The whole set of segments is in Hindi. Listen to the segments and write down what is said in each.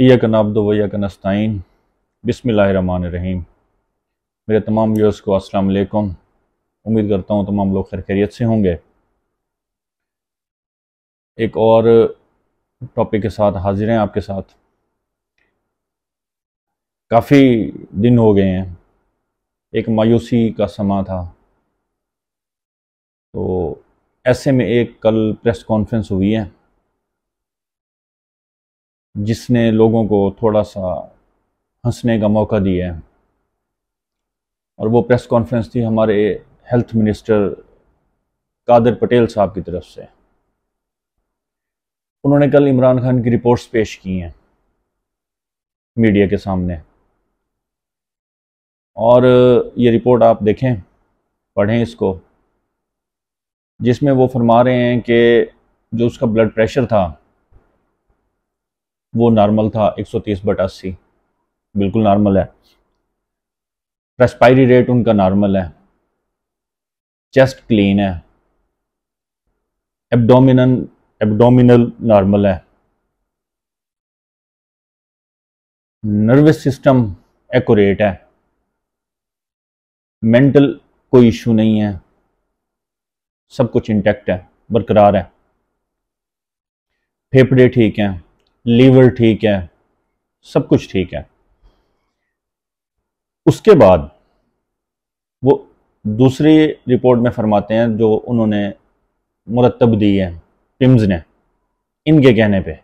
यक नब्द वयक नस्ताइन बिसमीम मेरे तमाम व्यूअर्स को अस्सलाम वालेकुम उम्मीद करता हूँ तमाम लोग खैर खैरियत से होंगे एक और टॉपिक के साथ हाजिर हैं आपके साथ काफ़ी दिन हो गए हैं एक मायूसी का समा था तो ऐसे में एक कल प्रेस कॉन्फ्रेंस हुई है जिसने लोगों को थोड़ा सा हंसने का मौका दिया है और वो प्रेस कॉन्फ्रेंस थी हमारे हेल्थ मिनिस्टर कादर पटेल साहब की तरफ से उन्होंने कल इमरान खान की रिपोर्ट्स पेश की हैं मीडिया के सामने और ये रिपोर्ट आप देखें पढ़ें इसको जिसमें वो फरमा रहे हैं कि जो उसका ब्लड प्रेशर था वो नॉर्मल था 130 बट अस्सी बिल्कुल नॉर्मल है रेस्पायरी रेट उनका नॉर्मल है चेस्ट क्लीन है एबडोमिन एबडोमिनल नॉर्मल है नर्वस सिस्टम एकोरेट है मेंटल कोई इशू नहीं है सब कुछ इंटैक्ट है बरकरार है फेफड़े ठीक हैं लीवर ठीक है सब कुछ ठीक है उसके बाद वो दूसरी रिपोर्ट में फरमाते हैं जो उन्होंने मुरतब दी है टिम्स ने इनके कहने पे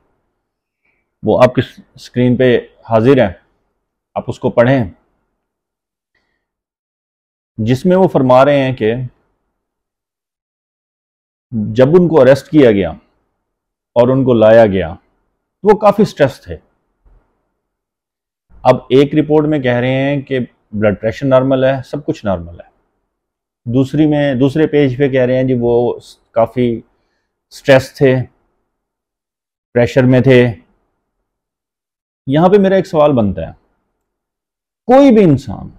वो आपकी स्क्रीन पे हाजिर है आप उसको पढ़ें जिसमें वो फरमा रहे हैं कि जब उनको अरेस्ट किया गया और उनको लाया गया तो वो काफ़ी स्ट्रेस थे अब एक रिपोर्ट में कह रहे हैं कि ब्लड प्रेशर नॉर्मल है सब कुछ नॉर्मल है दूसरी में दूसरे पेज पे कह रहे हैं जी वो काफ़ी स्ट्रेस थे प्रेशर में थे यहां पे मेरा एक सवाल बनता है कोई भी इंसान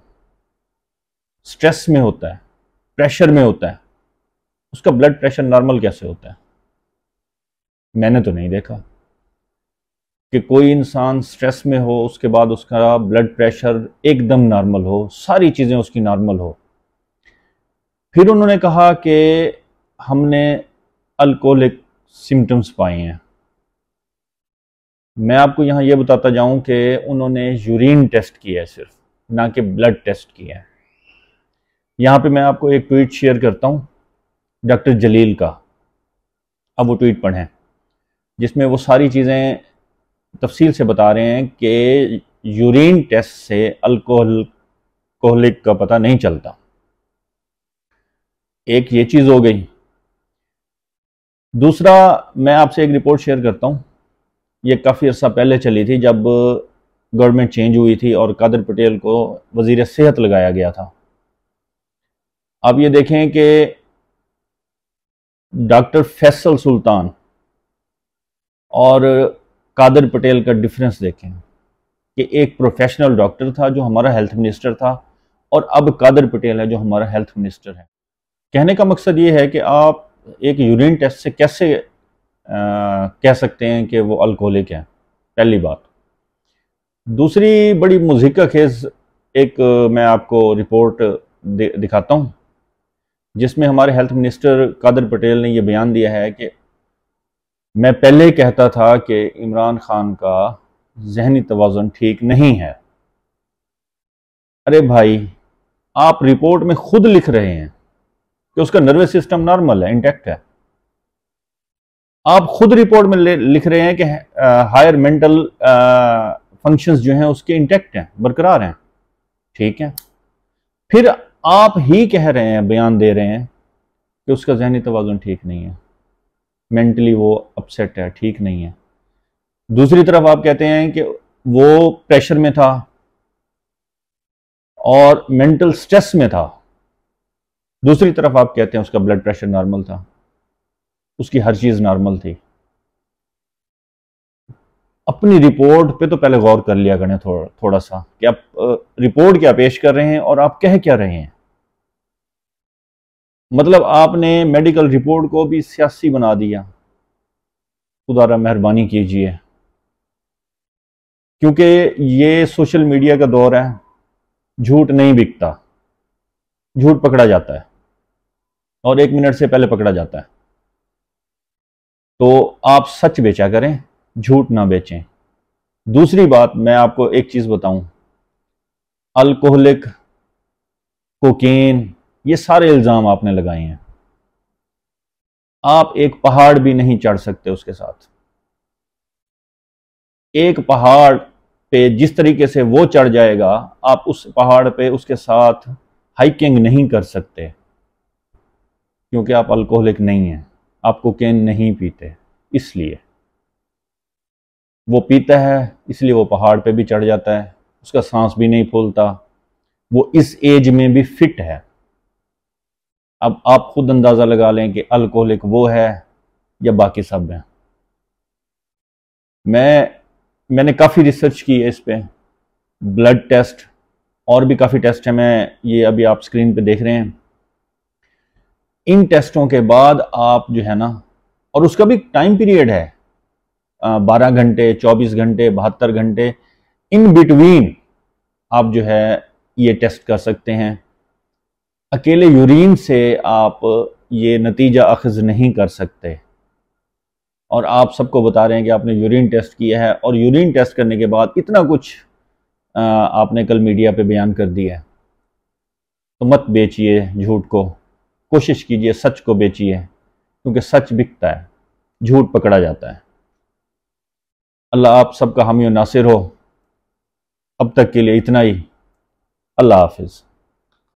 स्ट्रेस में होता है प्रेशर में होता है उसका ब्लड प्रेशर नॉर्मल कैसे होता है मैंने तो नहीं देखा कि कोई इंसान स्ट्रेस में हो उसके बाद उसका ब्लड प्रेशर एकदम नॉर्मल हो सारी चीज़ें उसकी नॉर्मल हो फिर उन्होंने कहा कि हमने अल्कोहलिक सिम्टम्स पाए हैं मैं आपको यहाँ ये बताता जाऊँ कि उन्होंने यूरिन टेस्ट किया है सिर्फ ना कि ब्लड टेस्ट किया है यहाँ पे मैं आपको एक ट्वीट शेयर करता हूँ डॉक्टर जलील का अब वो ट्वीट पढ़ें जिसमें वो सारी चीज़ें तफसील से बता रहे हैं कि यूरिन टेस्ट से अल्कोहल कोहलिक का पता नहीं चलता एक ये चीज़ हो गई दूसरा मैं आपसे एक रिपोर्ट शेयर करता हूं ये काफ़ी अर्सा पहले चली थी जब गवर्नमेंट चेंज हुई थी और कादर पटेल को वजीर सेहत लगाया गया था आप ये देखें कि डॉक्टर फैसल सुल्तान और कादर पटेल का डिफरेंस देखें कि एक प्रोफेशनल डॉक्टर था जो हमारा हेल्थ मिनिस्टर था और अब कादर पटेल है जो हमारा हेल्थ मिनिस्टर है कहने का मकसद ये है कि आप एक यूरिन टेस्ट से कैसे आ, कह सकते हैं कि वो अल्कोहलिक है पहली बात दूसरी बड़ी मुजिका खेज एक मैं आपको रिपोर्ट दिखाता हूँ जिसमें हमारे हेल्थ मिनिस्टर कादर पटेल ने यह बयान दिया है कि मैं पहले कहता था कि इमरान खान का जहनी तोज़न ठीक नहीं है अरे भाई आप रिपोर्ट में खुद लिख रहे हैं कि उसका नर्वस सिस्टम नॉर्मल है इंटैक्ट है आप खुद रिपोर्ट में लिख रहे हैं कि हायर मेंटल फंक्शंस जो हैं उसके इंटैक्ट हैं बरकरार हैं ठीक है फिर आप ही कह रहे हैं बयान दे रहे हैं कि उसका जहनी तोज़न ठीक नहीं है मेंटली वो अपसेट है ठीक नहीं है दूसरी तरफ आप कहते हैं कि वो प्रेशर में था और मेंटल स्ट्रेस में था दूसरी तरफ आप कहते हैं उसका ब्लड प्रेशर नॉर्मल था उसकी हर चीज़ नॉर्मल थी अपनी रिपोर्ट पे तो पहले गौर कर लिया करें थोड़ा थोड़ा सा कि आप रिपोर्ट क्या पेश कर रहे हैं और आप कह क्या रहे हैं मतलब आपने मेडिकल रिपोर्ट को भी सियासी बना दिया खुदारा मेहरबानी कीजिए क्योंकि ये सोशल मीडिया का दौर है झूठ नहीं बिकता झूठ पकड़ा जाता है और एक मिनट से पहले पकड़ा जाता है तो आप सच बेचा करें झूठ ना बेचें दूसरी बात मैं आपको एक चीज़ बताऊं अल्कोहलिक कोकीन ये सारे इल्ज़ाम आपने लगाए हैं आप एक पहाड़ भी नहीं चढ़ सकते उसके साथ एक पहाड़ पे जिस तरीके से वो चढ़ जाएगा आप उस पहाड़ पे उसके साथ हाइकिंग नहीं कर सकते क्योंकि आप अल्कोहलिक नहीं हैं आप कोकेन नहीं पीते इसलिए वो पीता है इसलिए वो पहाड़ पे भी चढ़ जाता है उसका सांस भी नहीं फूलता वो इस एज में भी फिट है अब आप खुद अंदाज़ा लगा लें कि अल्कोहलिक वो है या बाकी सब हैं मैं मैंने काफ़ी रिसर्च की है इस पर ब्लड टेस्ट और भी काफ़ी टेस्ट हैं मैं ये अभी आप स्क्रीन पे देख रहे हैं इन टेस्टों के बाद आप जो है ना और उसका भी टाइम पीरियड है बारह घंटे चौबीस घंटे बहत्तर घंटे इन बिटवीन आप जो है ये टेस्ट कर सकते हैं अकेले यूरिन से आप ये नतीजा अखज़ नहीं कर सकते और आप सबको बता रहे हैं कि आपने यूरिन टेस्ट किया है और यूरिन टेस्ट करने के बाद इतना कुछ आपने कल मीडिया पे बयान कर दिया है तो मत बेचिए झूठ को कोशिश कीजिए सच को बेचिए क्योंकि सच बिकता है झूठ पकड़ा जाता है अल्लाह आप सबका हामी नासिर हो अब तक के लिए इतना ही अल्लाह हाफिज़